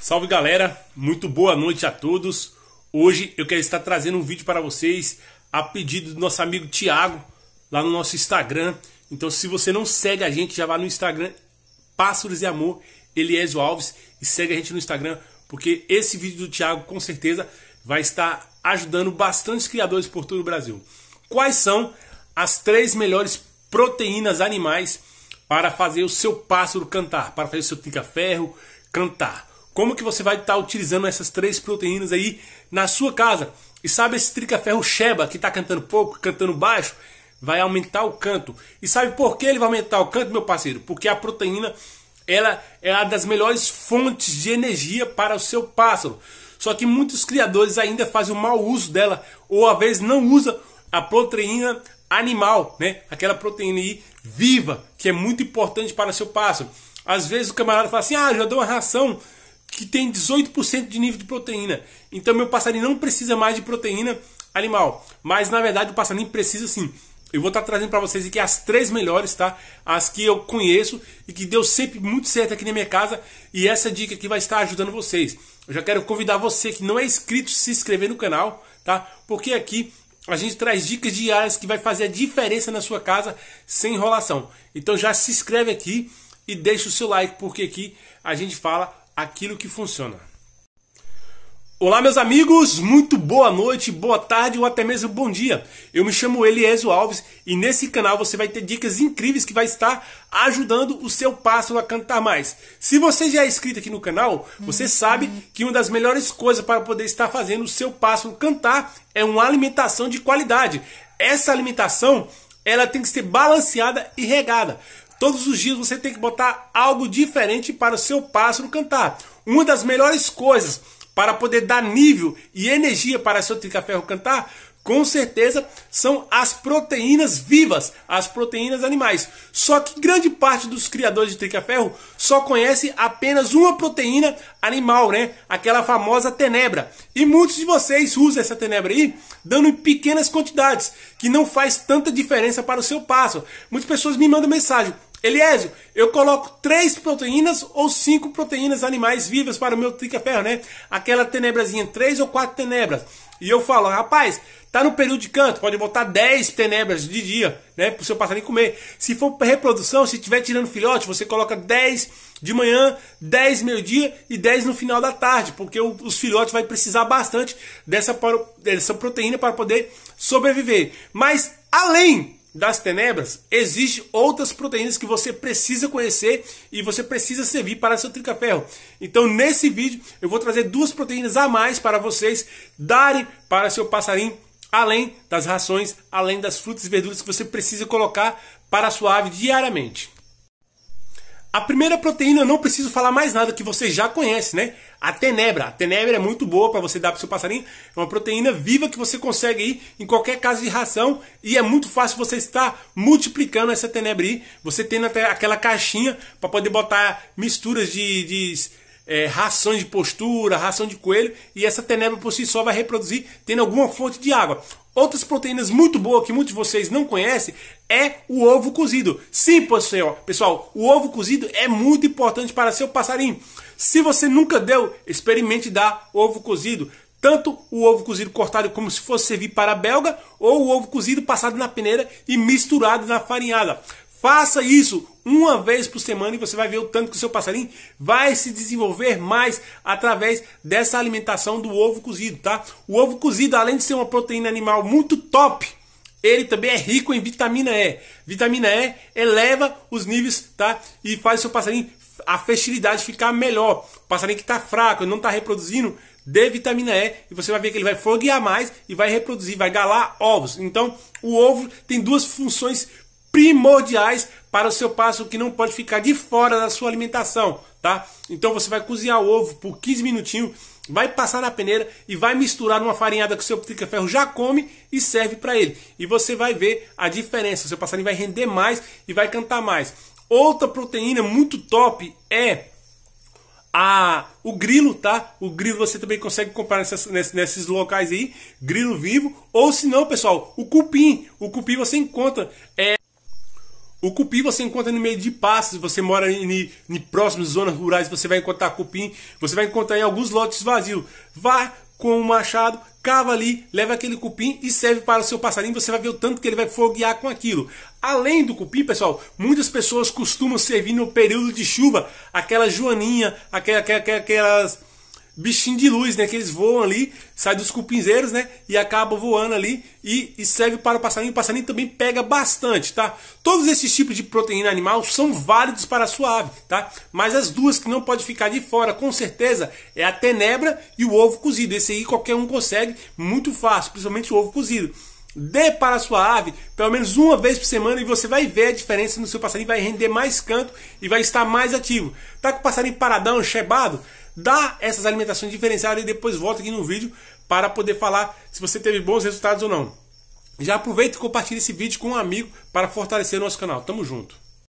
Salve galera, muito boa noite a todos. Hoje eu quero estar trazendo um vídeo para vocês a pedido do nosso amigo Tiago lá no nosso Instagram. Então se você não segue a gente, já vá no Instagram Pássaros e Amor Eliésio Alves e segue a gente no Instagram, porque esse vídeo do Tiago com certeza vai estar ajudando bastantes criadores por todo o Brasil. Quais são as três melhores proteínas animais para fazer o seu pássaro cantar, para fazer o seu tica ferro cantar? Como que você vai estar tá utilizando essas três proteínas aí na sua casa? E sabe esse tricaferro Sheba que está cantando pouco, cantando baixo? Vai aumentar o canto. E sabe por que ele vai aumentar o canto, meu parceiro? Porque a proteína ela é uma das melhores fontes de energia para o seu pássaro. Só que muitos criadores ainda fazem um mau uso dela, ou às vezes não usa a proteína animal, né? Aquela proteína aí viva, que é muito importante para seu pássaro. Às vezes o camarada fala assim: "Ah, já dou uma ração que tem 18% de nível de proteína. Então meu passarinho não precisa mais de proteína animal. Mas na verdade o passarinho precisa sim. Eu vou estar trazendo para vocês aqui as três melhores, tá? As que eu conheço e que deu sempre muito certo aqui na minha casa. E essa dica aqui vai estar ajudando vocês. Eu já quero convidar você que não é inscrito se inscrever no canal, tá? Porque aqui a gente traz dicas diárias que vai fazer a diferença na sua casa sem enrolação. Então já se inscreve aqui e deixa o seu like, porque aqui a gente fala aquilo que funciona. Olá, meus amigos, muito boa noite, boa tarde ou até mesmo bom dia. Eu me chamo Eliésio Alves e nesse canal você vai ter dicas incríveis que vai estar ajudando o seu pássaro a cantar mais. Se você já é inscrito aqui no canal, você sabe que uma das melhores coisas para poder estar fazendo o seu pássaro cantar é uma alimentação de qualidade. Essa alimentação ela tem que ser balanceada e regada. Todos os dias você tem que botar algo diferente para o seu pássaro cantar. Uma das melhores coisas para poder dar nível e energia para seu tricaferro cantar, com certeza são as proteínas vivas, as proteínas animais. Só que grande parte dos criadores de tricaferro só conhece apenas uma proteína animal, né? Aquela famosa tenebra. E muitos de vocês usam essa tenebra aí dando em pequenas quantidades, que não faz tanta diferença para o seu passo. Muitas pessoas me mandam mensagem: Eliésio, eu coloco três proteínas ou cinco proteínas animais vivas para o meu trica-ferro, né? Aquela tenebrazinha, três ou quatro tenebras. E eu falo, rapaz, tá no período de canto, pode botar 10 tenebras de dia, né? Para o seu passarinho comer. Se for reprodução, se tiver tirando filhote, você coloca 10 de manhã, 10 meio-dia e 10 no final da tarde, porque os filhotes vai precisar bastante dessa, dessa proteína para poder sobreviver. Mas além das tenebras, existem outras proteínas que você precisa conhecer e você precisa servir para seu tricaferro. Então, nesse vídeo, eu vou trazer duas proteínas a mais para vocês darem para seu passarinho, além das rações, além das frutas e verduras que você precisa colocar para a sua ave diariamente. A primeira proteína eu não preciso falar mais nada que você já conhece, né? A tenebra. A tenebra é muito boa para você dar para seu passarinho. É uma proteína viva que você consegue ir em qualquer casa de ração e é muito fácil você estar multiplicando essa tenebra aí. Você tendo até aquela caixinha para poder botar misturas de, de é, de postura, ração de coelho, e essa tenebra por si só vai reproduzir tendo alguma fonte de água. Outras proteínas muito boas que muitos de vocês não conhecem é o ovo cozido. Sim, pessoal, o ovo cozido é muito importante para seu passarinho. Se você nunca deu, experimente dar ovo cozido. Tanto o ovo cozido cortado como se fosse servir para a belga, ou o ovo cozido passado na peneira e misturado na farinhada. Faça isso uma vez por semana e você vai ver o tanto que o seu passarinho vai se desenvolver mais através dessa alimentação do ovo cozido, tá? O ovo cozido, além de ser uma proteína animal muito top, ele também é rico em vitamina E. Vitamina E eleva os níveis, tá? E faz o seu passarinho a fertilidade ficar melhor. O passarinho que está fraco, não está reproduzindo, dê vitamina E e você vai ver que ele vai foguear mais e vai reproduzir, vai galar ovos. Então, o ovo tem duas funções primordiais para o seu passo que não pode ficar de fora da sua alimentação, tá? Então você vai cozinhar o ovo por 15 minutinhos, vai passar na peneira e vai misturar numa farinhada que o seu ferro já come e serve para ele. E você vai ver a diferença, o seu passarinho vai render mais e vai cantar mais. Outra proteína muito top é a, o grilo, tá? O grilo você também consegue comprar nessas, nesses, nesses locais aí, grilo vivo, ou se não, pessoal, o cupim. O cupim você encontra é o cupim você encontra no meio de passos, você mora em, em próximas zonas rurais, você vai encontrar cupim, você vai encontrar em alguns lotes vazios. Vá com o um machado, cava ali, leva aquele cupim e serve para o seu passarinho, você vai ver o tanto que ele vai foguear com aquilo. Além do cupim, pessoal, muitas pessoas costumam servir no período de chuva, aquela joaninha, aquelas, aquelas bichinho de luz, né? Que eles voam ali, saem dos cupinzeiros, né? E acabam voando ali e, e serve para o passarinho. O passarinho também pega bastante, tá? Todos esses tipos de proteína animal são válidos para a sua ave, tá? Mas as duas que não pode ficar de fora, com certeza, é a tenebra e o ovo cozido. Esse aí qualquer um consegue muito fácil, principalmente o ovo cozido. Dê para a sua ave pelo menos uma vez por semana e você vai ver a diferença no seu passarinho, vai render mais canto e vai estar mais ativo. Tá com o passarinho paradão, chebado? dá essas alimentações diferenciadas e depois volta aqui no vídeo para poder falar se você teve bons resultados ou não. Já aproveita e compartilha esse vídeo com um amigo para fortalecer o nosso canal. Tamo junto!